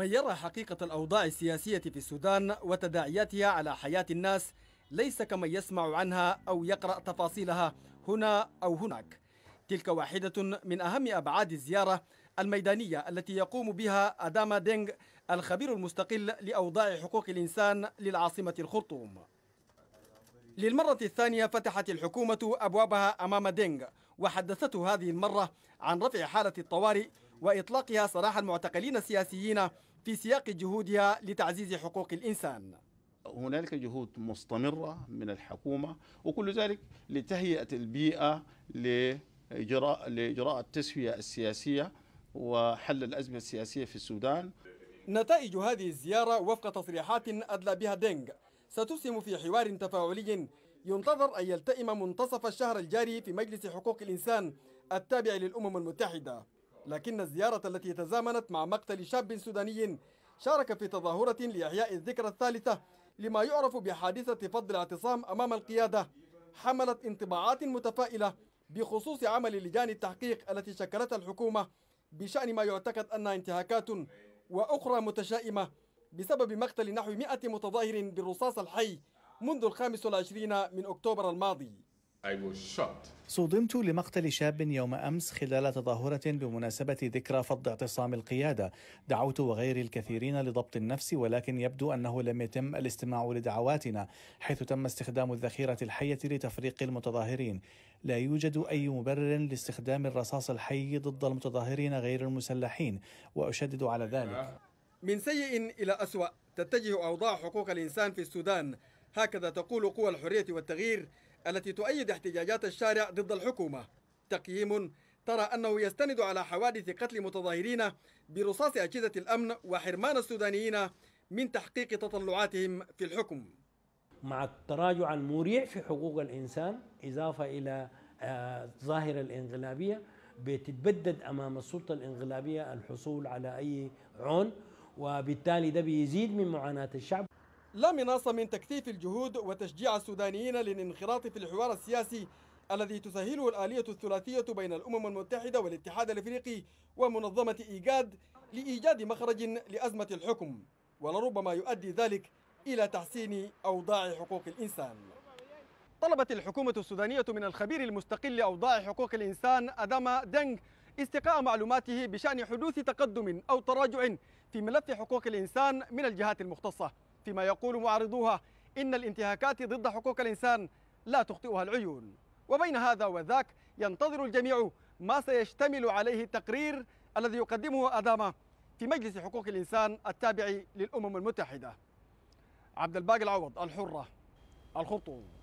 من يرى حقيقة الأوضاع السياسية في السودان وتداعياتها على حياة الناس ليس كمن يسمع عنها أو يقرأ تفاصيلها هنا أو هناك تلك واحدة من أهم أبعاد الزيارة الميدانية التي يقوم بها أداما دينغ الخبير المستقل لأوضاع حقوق الإنسان للعاصمة الخرطوم للمرة الثانية فتحت الحكومة أبوابها أمام دينغ وحدثته هذه المرة عن رفع حالة الطوارئ وإطلاقها سراح المعتقلين السياسيين في سياق جهودها لتعزيز حقوق الإنسان هنالك جهود مستمرة من الحكومة وكل ذلك لتهيئة البيئة لإجراء, لإجراء التسوية السياسية وحل الأزمة السياسية في السودان نتائج هذه الزيارة وفق تصريحات أدلى بها دينغ ستسهم في حوار تفاعلي ينتظر أن يلتئم منتصف الشهر الجاري في مجلس حقوق الإنسان التابع للأمم المتحدة لكن الزيارة التي تزامنت مع مقتل شاب سوداني شارك في تظاهرة لإحياء الذكرى الثالثة لما يعرف بحادثة فض الاعتصام أمام القيادة حملت انطباعات متفائلة بخصوص عمل لجان التحقيق التي شكلتها الحكومة بشأن ما يعتقد أنها انتهاكات وأخرى متشائمة بسبب مقتل نحو 100 متظاهر بالرصاص الحي منذ الخامس والعشرين من أكتوبر الماضي صدمت لمقتل شاب يوم امس خلال تظاهره بمناسبه ذكرى فض اعتصام القياده، دعوت وغيري الكثيرين لضبط النفس ولكن يبدو انه لم يتم الاستماع لدعواتنا، حيث تم استخدام الذخيره الحيه لتفريق المتظاهرين، لا يوجد اي مبرر لاستخدام الرصاص الحي ضد المتظاهرين غير المسلحين، واشدد على ذلك. من سيء الى اسوأ تتجه اوضاع حقوق الانسان في السودان هكذا تقول قوى الحرية والتغيير التي تؤيد احتجاجات الشارع ضد الحكومة تقييم ترى أنه يستند على حوادث قتل متظاهرين برصاص أجهزة الأمن وحرمان السودانيين من تحقيق تطلعاتهم في الحكم مع التراجع المريع في حقوق الإنسان إضافة إلى آه، الظاهرة الانقلابية بتتبدد أمام السلطة الانقلابية الحصول على أي عون وبالتالي ده بيزيد من معاناة الشعب لا مناص من تكثيف الجهود وتشجيع السودانيين للانخراط في الحوار السياسي الذي تسهله الآلية الثلاثية بين الأمم المتحدة والاتحاد الأفريقي ومنظمة إيجاد لإيجاد مخرج لأزمة الحكم ولربما يؤدي ذلك إلى تحسين أوضاع حقوق الإنسان طلبت الحكومة السودانية من الخبير المستقل لأوضاع حقوق الإنسان أداما دينغ استقاء معلوماته بشأن حدوث تقدم أو تراجع في ملف حقوق الإنسان من الجهات المختصة فيما يقول معارضوها إن الانتهاكات ضد حقوق الإنسان لا تخطئها العيون وبين هذا وذاك ينتظر الجميع ما سيشتمل عليه التقرير الذي يقدمه أداما في مجلس حقوق الإنسان التابع للأمم المتحدة عبد الباقي العوض الحرة الخرطوم